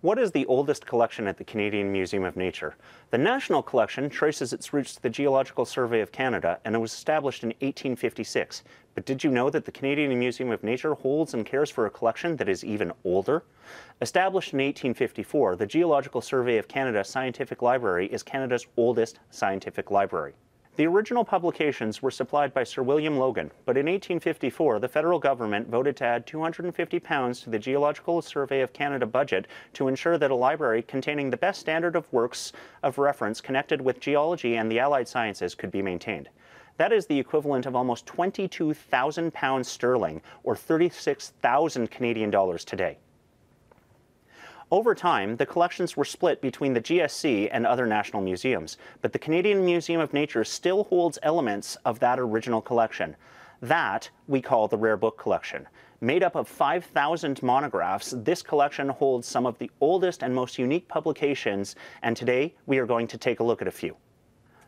What is the oldest collection at the Canadian Museum of Nature? The National Collection traces its roots to the Geological Survey of Canada and it was established in 1856. But did you know that the Canadian Museum of Nature holds and cares for a collection that is even older? Established in 1854, the Geological Survey of Canada Scientific Library is Canada's oldest scientific library. The original publications were supplied by Sir William Logan, but in 1854 the federal government voted to add 250 pounds to the Geological Survey of Canada budget to ensure that a library containing the best standard of works of reference connected with geology and the allied sciences could be maintained. That is the equivalent of almost 22,000 pounds sterling, or 36,000 Canadian dollars today. Over time, the collections were split between the GSC and other national museums, but the Canadian Museum of Nature still holds elements of that original collection. That we call the Rare Book Collection. Made up of 5,000 monographs, this collection holds some of the oldest and most unique publications, and today we are going to take a look at a few.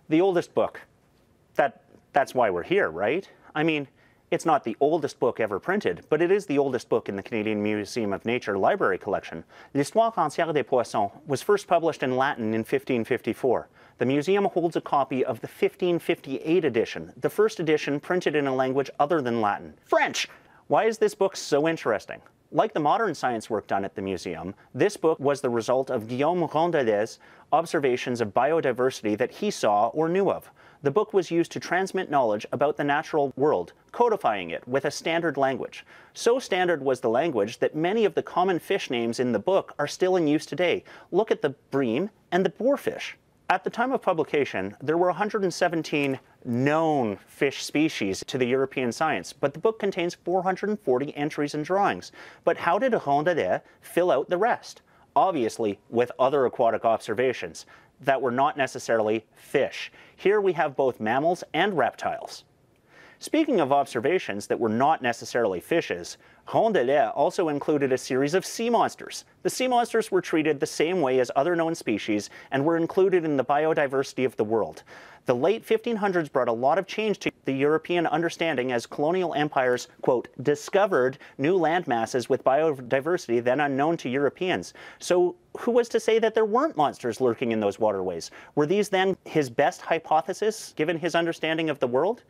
The oldest book. That, that's why we're here, right? I mean, it's not the oldest book ever printed, but it is the oldest book in the Canadian Museum of Nature library collection. L'Histoire ancienne des Poissons was first published in Latin in 1554. The museum holds a copy of the 1558 edition, the first edition printed in a language other than Latin, French. Why is this book so interesting? Like the modern science work done at the museum, this book was the result of Guillaume Rondelet's observations of biodiversity that he saw or knew of. The book was used to transmit knowledge about the natural world codifying it with a standard language. So standard was the language that many of the common fish names in the book are still in use today. Look at the bream and the boarfish. At the time of publication, there were 117 known fish species to the European science, but the book contains 440 entries and drawings. But how did Rondadet fill out the rest? Obviously, with other aquatic observations that were not necessarily fish. Here we have both mammals and reptiles. Speaking of observations that were not necessarily fishes, Rondelet also included a series of sea monsters. The sea monsters were treated the same way as other known species and were included in the biodiversity of the world. The late 1500s brought a lot of change to the European understanding as colonial empires, quote, discovered new landmasses with biodiversity then unknown to Europeans. So who was to say that there weren't monsters lurking in those waterways? Were these then his best hypothesis, given his understanding of the world?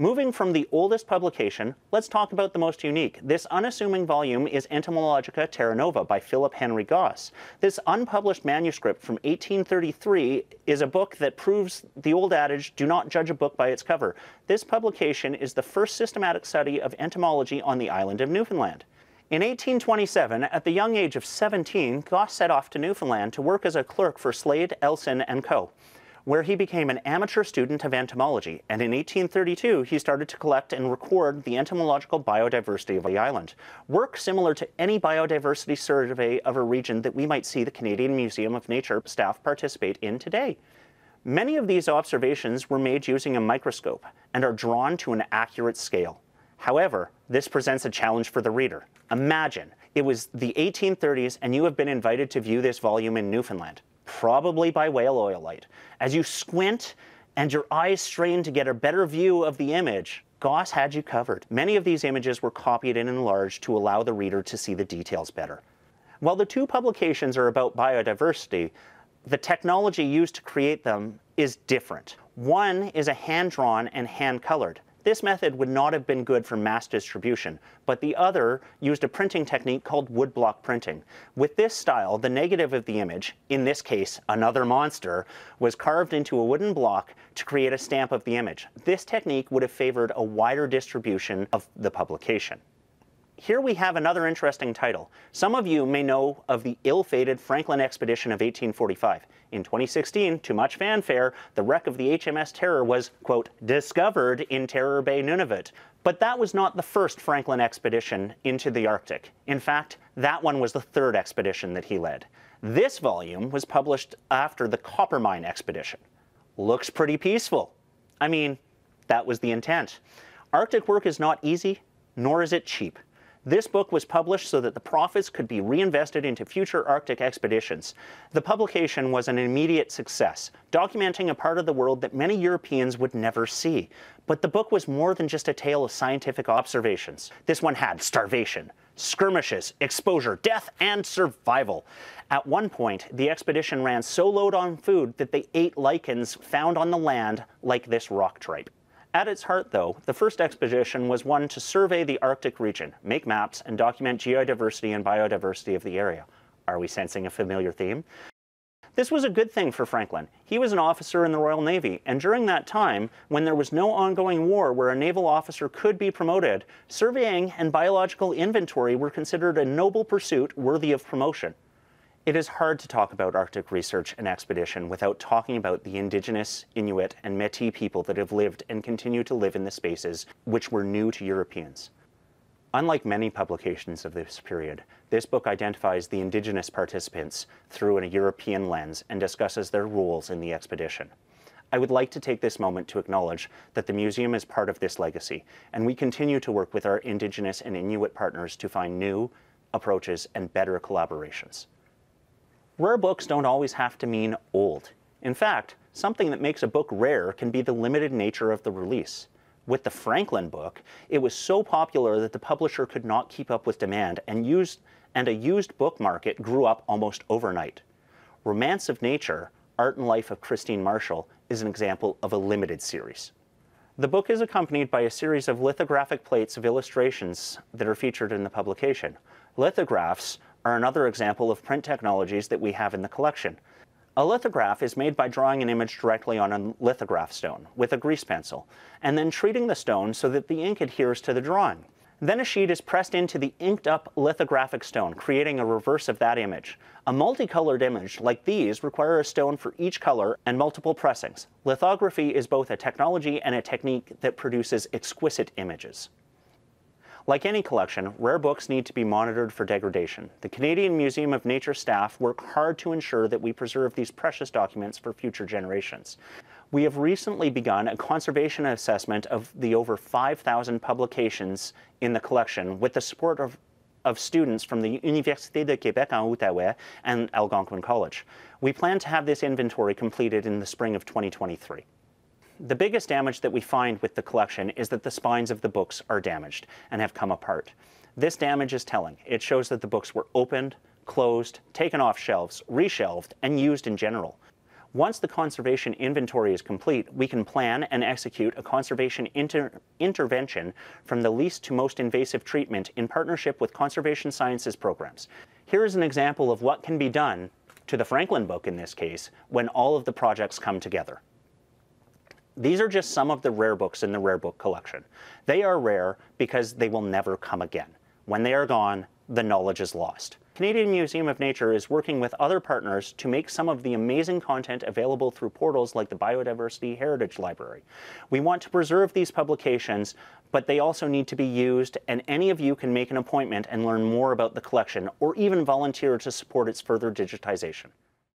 Moving from the oldest publication, let's talk about the most unique. This unassuming volume is Entomologica Terra Nova by Philip Henry Goss. This unpublished manuscript from 1833 is a book that proves the old adage, do not judge a book by its cover. This publication is the first systematic study of entomology on the island of Newfoundland. In 1827, at the young age of 17, Goss set off to Newfoundland to work as a clerk for Slade, Elson, and Co where he became an amateur student of entomology, and in 1832 he started to collect and record the entomological biodiversity of the island, work similar to any biodiversity survey of a region that we might see the Canadian Museum of Nature staff participate in today. Many of these observations were made using a microscope and are drawn to an accurate scale. However, this presents a challenge for the reader. Imagine it was the 1830s and you have been invited to view this volume in Newfoundland probably by whale oil light. As you squint and your eyes strain to get a better view of the image, Goss had you covered. Many of these images were copied and enlarged to allow the reader to see the details better. While the two publications are about biodiversity, the technology used to create them is different. One is a hand-drawn and hand-colored. This method would not have been good for mass distribution, but the other used a printing technique called woodblock printing. With this style, the negative of the image, in this case another monster, was carved into a wooden block to create a stamp of the image. This technique would have favored a wider distribution of the publication here we have another interesting title. Some of you may know of the ill-fated Franklin Expedition of 1845. In 2016, to much fanfare, the wreck of the HMS Terror was, quote, discovered in Terror Bay, Nunavut. But that was not the first Franklin expedition into the Arctic. In fact, that one was the third expedition that he led. This volume was published after the Coppermine expedition. Looks pretty peaceful. I mean, that was the intent. Arctic work is not easy, nor is it cheap. This book was published so that the profits could be reinvested into future Arctic expeditions. The publication was an immediate success, documenting a part of the world that many Europeans would never see. But the book was more than just a tale of scientific observations. This one had starvation, skirmishes, exposure, death, and survival. At one point, the expedition ran so low on food that they ate lichens found on the land like this rock tripe. At its heart, though, the first expedition was one to survey the Arctic region, make maps, and document geodiversity and biodiversity of the area. Are we sensing a familiar theme? This was a good thing for Franklin. He was an officer in the Royal Navy, and during that time, when there was no ongoing war where a naval officer could be promoted, surveying and biological inventory were considered a noble pursuit worthy of promotion. It is hard to talk about Arctic research and expedition without talking about the indigenous, Inuit, and Metis people that have lived and continue to live in the spaces which were new to Europeans. Unlike many publications of this period, this book identifies the indigenous participants through a European lens and discusses their roles in the expedition. I would like to take this moment to acknowledge that the museum is part of this legacy, and we continue to work with our indigenous and Inuit partners to find new approaches and better collaborations. Rare books don't always have to mean old. In fact, something that makes a book rare can be the limited nature of the release. With the Franklin book, it was so popular that the publisher could not keep up with demand and used and a used book market grew up almost overnight. Romance of Nature, Art and Life of Christine Marshall is an example of a limited series. The book is accompanied by a series of lithographic plates of illustrations that are featured in the publication. Lithographs are another example of print technologies that we have in the collection. A lithograph is made by drawing an image directly on a lithograph stone with a grease pencil, and then treating the stone so that the ink adheres to the drawing. Then a sheet is pressed into the inked up lithographic stone, creating a reverse of that image. A multicolored image like these require a stone for each color and multiple pressings. Lithography is both a technology and a technique that produces exquisite images. Like any collection, rare books need to be monitored for degradation. The Canadian Museum of Nature staff work hard to ensure that we preserve these precious documents for future generations. We have recently begun a conservation assessment of the over 5,000 publications in the collection with the support of of students from the Université de Québec en Outaouais and Algonquin College. We plan to have this inventory completed in the spring of 2023. The biggest damage that we find with the collection is that the spines of the books are damaged and have come apart. This damage is telling. It shows that the books were opened, closed, taken off shelves, reshelved, and used in general. Once the conservation inventory is complete, we can plan and execute a conservation inter intervention from the least to most invasive treatment in partnership with conservation sciences programs. Here is an example of what can be done to the Franklin book in this case when all of the projects come together. These are just some of the rare books in the rare book collection. They are rare because they will never come again. When they are gone, the knowledge is lost. Canadian Museum of Nature is working with other partners to make some of the amazing content available through portals like the Biodiversity Heritage Library. We want to preserve these publications, but they also need to be used, and any of you can make an appointment and learn more about the collection, or even volunteer to support its further digitization.